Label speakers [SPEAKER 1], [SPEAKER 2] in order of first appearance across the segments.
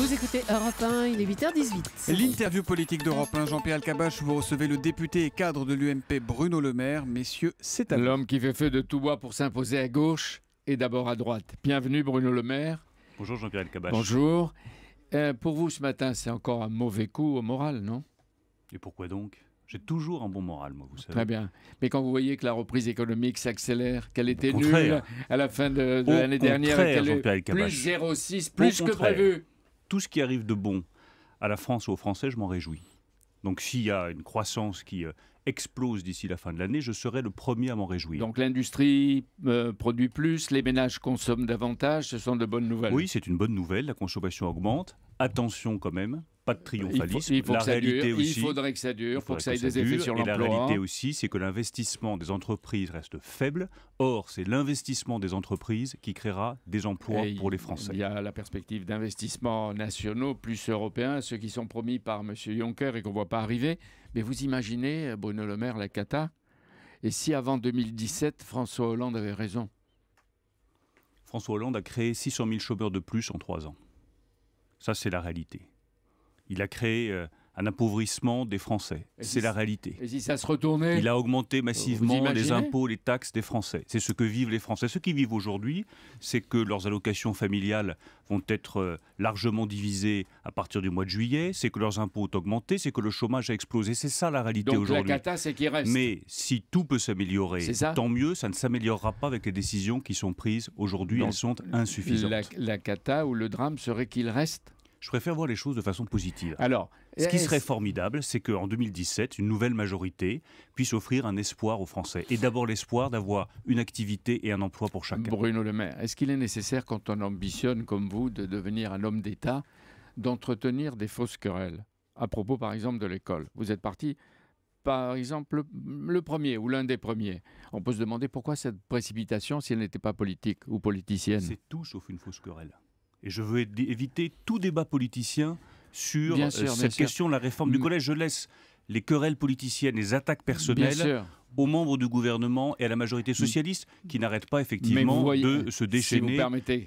[SPEAKER 1] Vous écoutez Europe 1, il est 8h18. L'interview politique d'Europe 1, Jean-Pierre Alcabache, vous recevez le député et cadre de l'UMP Bruno Le Maire. Messieurs, c'est à vous. L'homme qui fait feu de tout bois pour s'imposer à gauche et d'abord à droite. Bienvenue Bruno Le Maire. Bonjour Jean-Pierre Alcabache. Bonjour. Euh, pour vous ce matin, c'est encore un mauvais coup au moral, non Et pourquoi donc j'ai toujours un bon moral, moi, vous savez. Très bien. Mais quand vous voyez que la reprise économique s'accélère, qu'elle était nulle à la fin de, l'année dernière, qu'elle est plus 0,6, plus que prévu
[SPEAKER 2] tout ce qui arrive de bon à la France ou aux Français, je m'en réjouis. Donc s'il y a une croissance qui euh, explose
[SPEAKER 1] d'ici la fin de l'année, je serai le premier à m'en réjouir. Donc l'industrie euh, produit plus, les ménages consomment davantage, ce sont de bonnes nouvelles. Oui,
[SPEAKER 2] c'est une bonne nouvelle, la consommation augmente attention quand même, pas de triomphalisme. Il, la réalité aussi, il faudrait que ça dure, il faut que, ça ait des effets sur Et la réalité hein. aussi, c'est que l'investissement des entreprises reste faible. Or, c'est l'investissement des entreprises
[SPEAKER 1] qui créera des emplois pour les Français. Il y a la perspective d'investissements nationaux plus européens, ceux qui sont promis par M. Juncker et qu'on ne voit pas arriver. Mais vous imaginez, euh, Bruno Le Maire, la cata Et si avant 2017, François Hollande avait raison
[SPEAKER 2] François Hollande a créé 600 000 chômeurs de plus en trois ans. Ça, c'est la réalité. Il a créé euh, un appauvrissement des Français. c'est la réalité.
[SPEAKER 1] Et si ça se retournait Il
[SPEAKER 2] a augmenté massivement les impôts, les taxes des Français. C'est ce que vivent les Français. Ce qu'ils vivent aujourd'hui, c'est que leurs allocations familiales vont être euh, largement divisées à partir du mois de juillet, c'est que leurs impôts ont augmenté, c'est que le chômage a explosé. C'est ça la réalité aujourd'hui. La cata,
[SPEAKER 1] c'est qu'il reste. Mais
[SPEAKER 2] si tout peut s'améliorer, tant mieux. Ça ne s'améliorera pas avec les décisions qui sont prises aujourd'hui. Elles sont insuffisantes. La, la cata ou le drame serait qu'il reste je préfère voir les choses de façon positive. Alors, ce qui serait formidable, c'est qu'en 2017, une nouvelle majorité puisse
[SPEAKER 1] offrir un espoir aux Français. Et d'abord l'espoir d'avoir une activité et un emploi pour chacun. Bruno Le Maire, est-ce qu'il est nécessaire, quand on ambitionne comme vous de devenir un homme d'État, d'entretenir des fausses querelles À propos, par exemple, de l'école. Vous êtes parti par exemple le premier ou l'un des premiers. On peut se demander pourquoi cette précipitation si elle n'était pas politique ou politicienne. C'est tout sauf une fausse querelle. Et je veux éviter tout débat politicien
[SPEAKER 2] sur euh, cette question de la réforme du mm. collège. Je laisse les querelles politiciennes, les attaques personnelles aux membres du gouvernement et à la majorité socialiste qui mm. n'arrêtent pas effectivement de se déchaîner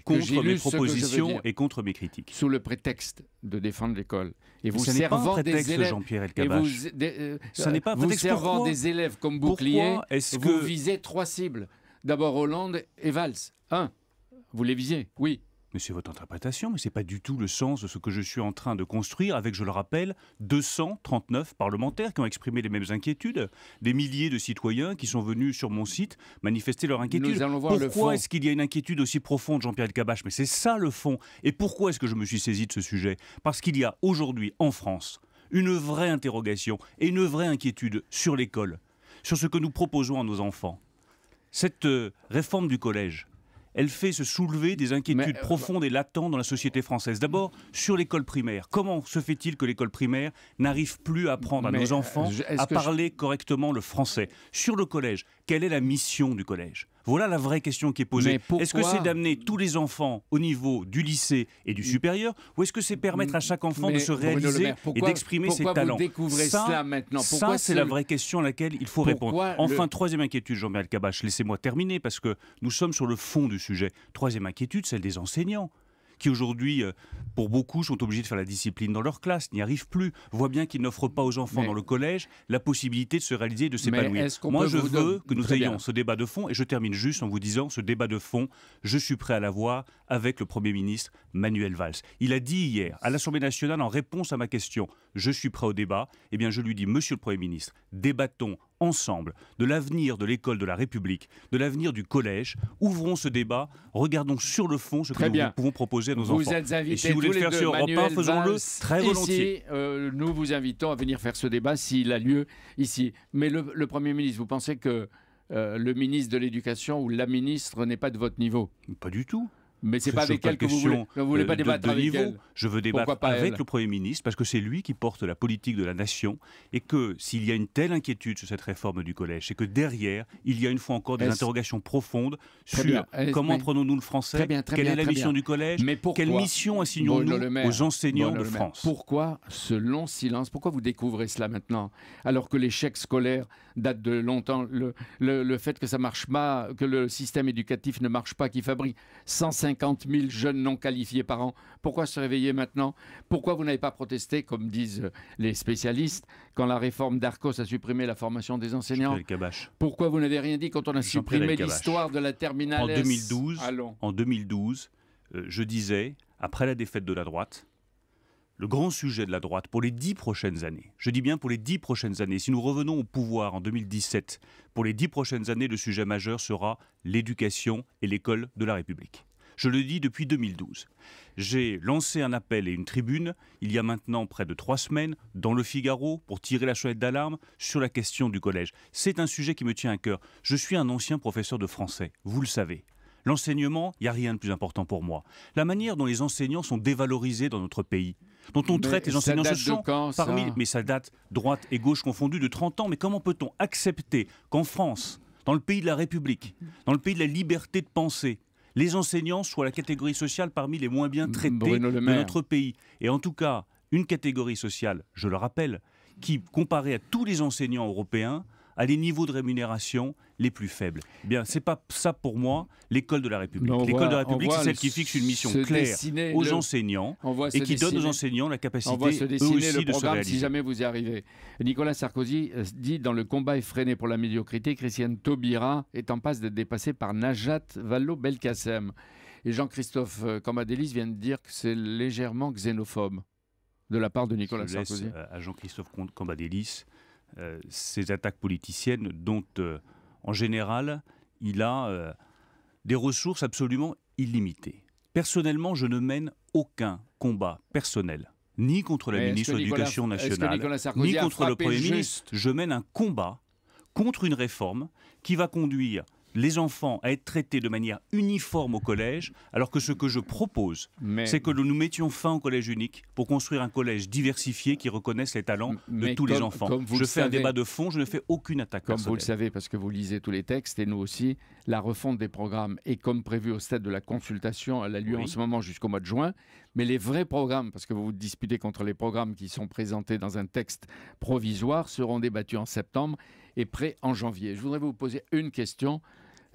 [SPEAKER 2] contre mes propositions
[SPEAKER 1] et contre mes critiques. Sous le prétexte de défendre l'école. Et vous servant pas prétexte, des élèves, Jean-Pierre vous euh, des élèves comme bouclier, est-ce vous visez trois cibles. D'abord Hollande et Valls. Un, vous les visiez, oui. Mais c'est votre interprétation,
[SPEAKER 2] mais ce n'est pas du tout le sens de ce que je suis en train de construire avec, je le rappelle, 239 parlementaires qui ont exprimé les mêmes inquiétudes, des milliers de citoyens qui sont venus sur mon site manifester leur inquiétude. pourquoi est-ce qu'il y a une inquiétude aussi profonde, Jean-Pierre Cabache Mais c'est ça le fond. Et pourquoi est-ce que je me suis saisi de ce sujet Parce qu'il y a aujourd'hui en France une vraie interrogation et une vraie inquiétude sur l'école, sur ce que nous proposons à nos enfants. Cette euh, réforme du collège, elle fait se soulever des inquiétudes euh, profondes et latentes dans la société française. D'abord, sur l'école primaire. Comment se fait-il que l'école primaire n'arrive plus à apprendre à nos euh, enfants à parler correctement le français Sur le collège, quelle est la mission du collège voilà la vraie question qui est posée. Est-ce que c'est d'amener tous les enfants au niveau du lycée et du mm. supérieur ou est-ce que c'est permettre à chaque enfant de se réaliser et d'exprimer ses vous talents découvrez ça, cela maintenant Ça, c'est la vraie question à laquelle il faut répondre. Enfin, troisième inquiétude, Jean-Michel Cabache, laissez-moi terminer parce que nous sommes sur le fond du sujet. Troisième inquiétude, celle des enseignants qui aujourd'hui euh, pour beaucoup, sont obligés de faire la discipline dans leur classe, n'y arrivent plus, voient bien qu'ils n'offrent pas aux enfants dans le collège la possibilité de se réaliser et de s'épanouir. Moi, je veux que nous ayons ce débat de fond, et je termine juste en vous disant, ce débat de fond, je suis prêt à l'avoir avec le Premier ministre Manuel Valls. Il a dit hier, à l'Assemblée nationale, en réponse à ma question, je suis prêt au débat, eh bien je lui dis, Monsieur le Premier ministre, débattons ensemble de l'avenir de l'école de la République, de l'avenir du collège. Ouvrons ce débat, regardons sur le fond ce que nous pouvons proposer à nos vous enfants. Êtes invités, Et si vous faire sur débat. faisons-le très volontiers.
[SPEAKER 1] Ici, euh, nous vous invitons à venir faire ce débat s'il a lieu ici. Mais le, Premier ministre, vous pensez que euh, le ministre de l'Éducation ou la ministre n'est pas de votre niveau Pas du tout. Mais c'est pas avec elle que vous voulez, voulez pas débattre de, avec niveau. Je veux débattre avec le
[SPEAKER 2] Premier ministre parce que c'est lui qui porte la politique de la nation et que s'il y a une telle inquiétude sur cette réforme du collège, c'est que derrière, il y a une fois encore des interrogations profondes sur comment prenons-nous le français, quelle est la mission du collège, mais quelle mission assignons-nous aux enseignants de France.
[SPEAKER 1] Pourquoi ce long silence Pourquoi vous découvrez cela maintenant alors que l'échec scolaire date de longtemps, le, le, le, fait que ça marche pas, que le système éducatif ne marche pas, qui fabrique 150 50 000 jeunes non qualifiés par an. Pourquoi se réveiller maintenant Pourquoi vous n'avez pas protesté, comme disent les spécialistes, quand la réforme d'Arcos a supprimé la formation des enseignants Pourquoi vous n'avez rien dit quand on a supprimé l'histoire de la terminale en 2012, en
[SPEAKER 2] 2012, euh, je disais, après la défaite de la droite, le grand sujet de la droite pour les dix prochaines années. Je dis bien pour les dix prochaines années. Si nous revenons au pouvoir en 2017, pour les dix prochaines années, le sujet majeur sera l'éducation et l'école de la République. Je le dis depuis 2012. J'ai lancé un appel et une tribune il y a maintenant près de trois semaines dans le Figaro pour tirer la chouette d'alarme sur la question du collège. C'est un sujet qui me tient à cœur. Je suis un ancien professeur de français, vous le savez. L'enseignement, il n'y a rien de plus important pour moi. La manière dont les enseignants sont dévalorisés dans notre pays, dont on traite les enseignants, ce sont parmi, mais ça date, droite et gauche confondues, de 30 ans. Mais comment peut-on accepter qu'en France, dans le pays de la République, dans le pays de la liberté de penser, les enseignants soient la catégorie sociale parmi les moins bien traités de notre pays. Et en tout cas, une catégorie sociale, je le rappelle, qui, comparée à tous les enseignants européens, à des niveaux de rémunération les plus faibles. bien, c'est pas ça pour moi l'école de la République. L'école de la République, c'est celle qui fixe une mission claire aux enseignants et qui donne aux enseignants la capacité on voit se dessiner le de programme Si jamais
[SPEAKER 1] vous y arrivez, Nicolas Sarkozy euh, dit dans le combat effréné pour la médiocrité, Christiane Taubira est en passe d'être dépassée par Najat Vallaud-Belkacem. Et Jean-Christophe euh, Cambadélis vient de dire que c'est légèrement xénophobe de la part de Nicolas Sarkozy.
[SPEAKER 2] Euh, à Jean-Christophe Cambadélis euh, ces attaques politiciennes dont, euh, en général, il a euh, des ressources absolument illimitées. Personnellement, je ne mène aucun combat personnel, ni contre la ministre de l'Éducation nationale, ni contre le Premier ministre. Je mène un combat contre une réforme qui va conduire les enfants à être traités de manière uniforme au collège, alors que ce que je propose, c'est que nous nous mettions fin au collège unique pour construire un collège diversifié qui reconnaisse les talents de tous les enfants. je fais un débat de
[SPEAKER 1] fond, je ne fais aucune attaque. Comme vous le savez, parce que vous lisez tous les textes et nous aussi, la refonte des programmes est comme prévu au stade de la consultation, elle a lieu en ce moment jusqu'au mois de juin, mais les vrais programmes, parce que vous vous disputez contre les programmes qui sont présentés dans un texte provisoire, seront débattus en septembre et prêts en janvier. Je voudrais vous poser une question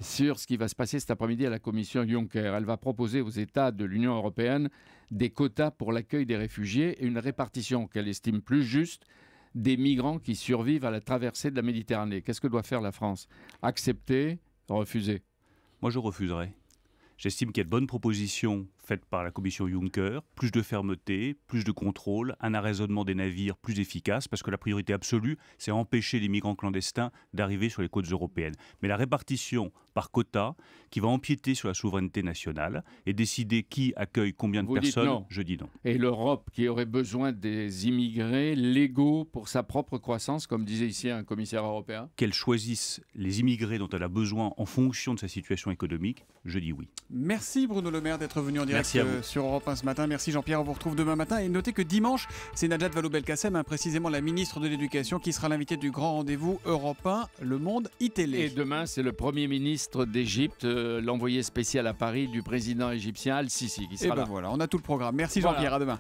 [SPEAKER 1] sur ce qui va se passer cet après-midi à la Commission Juncker. Elle va proposer aux États de l'Union européenne des quotas pour l'accueil des réfugiés et une répartition qu'elle estime plus juste des migrants qui survivent à la traversée de la Méditerranée. Qu'est-ce que doit faire la France Accepter Refuser Moi, je refuserai. J'estime
[SPEAKER 2] qu'il y a de bonnes propositions faites par la commission Juncker, plus de fermeté, plus de contrôle, un arraisonnement des navires plus efficace, parce que la priorité absolue, c'est empêcher les migrants clandestins d'arriver sur les côtes européennes. Mais la répartition par quota qui va empiéter sur la souveraineté nationale et décider qui accueille combien de personnes. Je dis non.
[SPEAKER 1] Et l'Europe qui aurait besoin des immigrés légaux pour sa propre croissance, comme disait ici un commissaire européen Qu'elle
[SPEAKER 2] choisisse les immigrés dont elle a besoin en fonction
[SPEAKER 1] de sa situation économique, je dis oui. Merci Bruno Le Maire d'être venu en direct euh, sur Europe 1 ce matin. Merci Jean-Pierre, on vous retrouve demain matin. Et notez que dimanche, c'est Najat Vallaud-Belkacem, hein, précisément la ministre de l'Éducation, qui sera l'invité du grand rendez-vous Europe 1, Le Monde, ITélé. Et demain, c'est le Premier ministre ministre d'Égypte, euh, l'envoyé spécial à Paris du président égyptien Al-Sisi qui eh ben voilà, on a tout le programme. Merci Jean-Pierre, à demain.